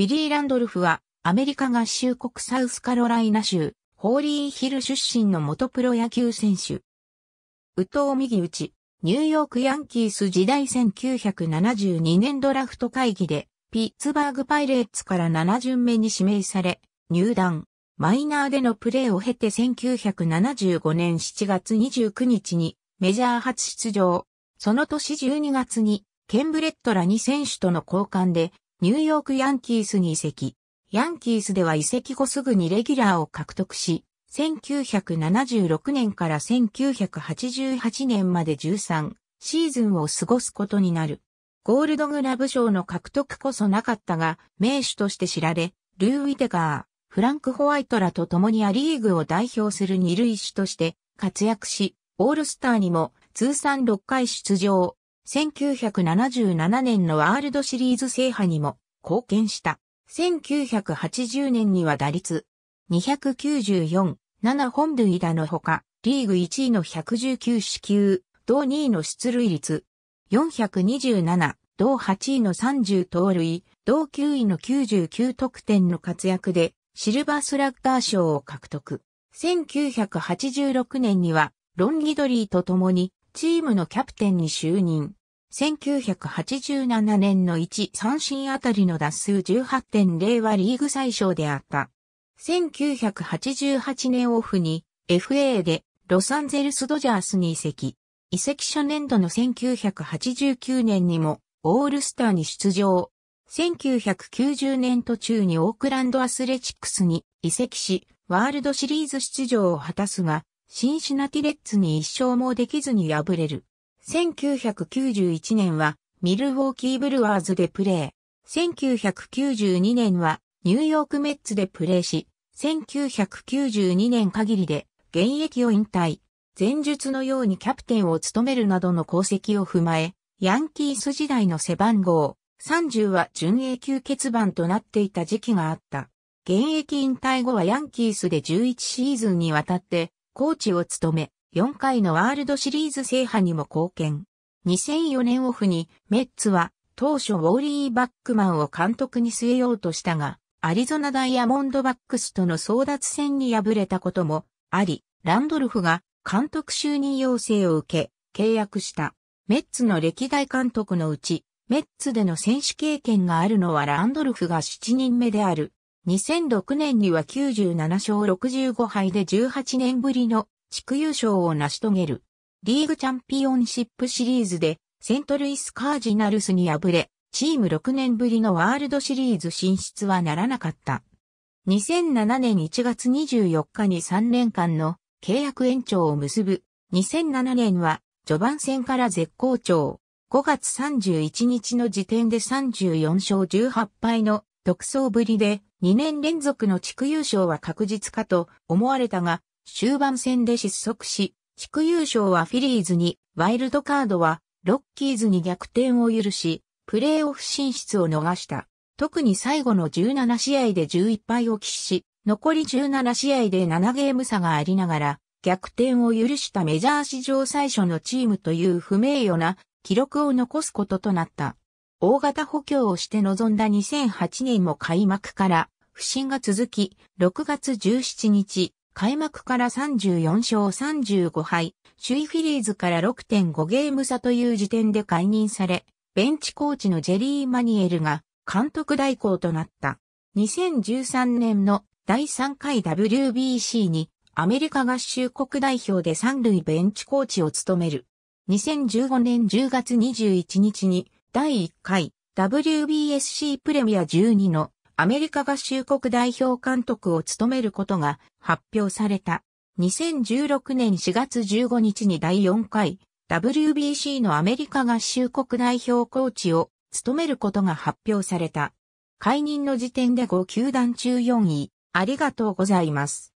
ビリー・ランドルフは、アメリカ合衆国サウスカロライナ州、ホーリーヒル出身の元プロ野球選手。右藤右打ち、ニューヨークヤンキース時代1972年ドラフト会議で、ピッツバーグパイレーツから7巡目に指名され、入団。マイナーでのプレーを経て1975年7月29日にメジャー初出場。その年12月にケンブレットら2選手との交換でニューヨークヤンキースに移籍。ヤンキースでは移籍後すぐにレギュラーを獲得し、1976年から1988年まで13シーズンを過ごすことになる。ゴールドグラブ賞の獲得こそなかったが、名手として知られ、ルー・ウィテガー、フランク・ホワイトらと共にア・リーグを代表する二塁手として活躍し、オールスターにも通算6回出場、1977年のワールドシリーズ制覇にも貢献した。1980年には打率294、7本塁打のほか、リーグ1位の119支球、同2位の出塁率427、同8位の30盗塁、同9位の99得点の活躍で、シルバースラッガー賞を獲得。1986年には、ロンギドリーと共に、チームのキャプテンに就任。1987年の1三振あたりの脱数18.0はリーグ最小であった。1988年オフに FA でロサンゼルスドジャースに移籍。移籍初年度の1989年にもオールスターに出場。1990年途中にオークランドアスレチックスに移籍し、ワールドシリーズ出場を果たすが、シンシナティレッツに一勝もできずに敗れる。1991年はミルウォーキーブルワーズでプレー。1992年はニューヨークメッツでプレーし、1992年限りで現役を引退。前述のようにキャプテンを務めるなどの功績を踏まえ、ヤンキース時代の背番号30は準永久欠番となっていた時期があった。現役引退後はヤンキースで11シーズンにわたってコーチを務め、4回のワールドシリーズ制覇にも貢献。2004年オフにメッツは当初ウォーリー・バックマンを監督に据えようとしたが、アリゾナダイヤモンドバックスとの争奪戦に敗れたこともあり、ランドルフが監督就任要請を受け、契約した。メッツの歴代監督のうち、メッツでの選手経験があるのはランドルフが7人目である。2006年には97勝65敗で18年ぶりの地区優勝を成し遂げる。リーグチャンピオンシップシリーズでセントルイスカージナルスに敗れ、チーム6年ぶりのワールドシリーズ進出はならなかった。2007年1月24日に3年間の契約延長を結ぶ。2007年は序盤戦から絶好調。5月31日の時点で34勝18敗の独走ぶりで2年連続の地区優勝は確実かと思われたが、終盤戦で失速し、地区優勝はフィリーズに、ワイルドカードはロッキーズに逆転を許し、プレーオフ進出を逃した。特に最後の17試合で11敗を喫し、残り17試合で7ゲーム差がありながら、逆転を許したメジャー史上最初のチームという不名誉な記録を残すこととなった。大型補強をして臨んだ2008年も開幕から不振が続き、6月17日、開幕から34勝35敗、首位フィリーズから6.5ゲーム差という時点で解任され、ベンチコーチのジェリー・マニエルが監督代行となった。2013年の第3回 WBC にアメリカ合衆国代表で三塁ベンチコーチを務める。2015年10月21日に第1回 WBSC プレミア12のアメリカ合衆国代表監督を務めることが発表された。2016年4月15日に第4回 WBC のアメリカ合衆国代表コーチを務めることが発表された。解任の時点で5球団中4位。ありがとうございます。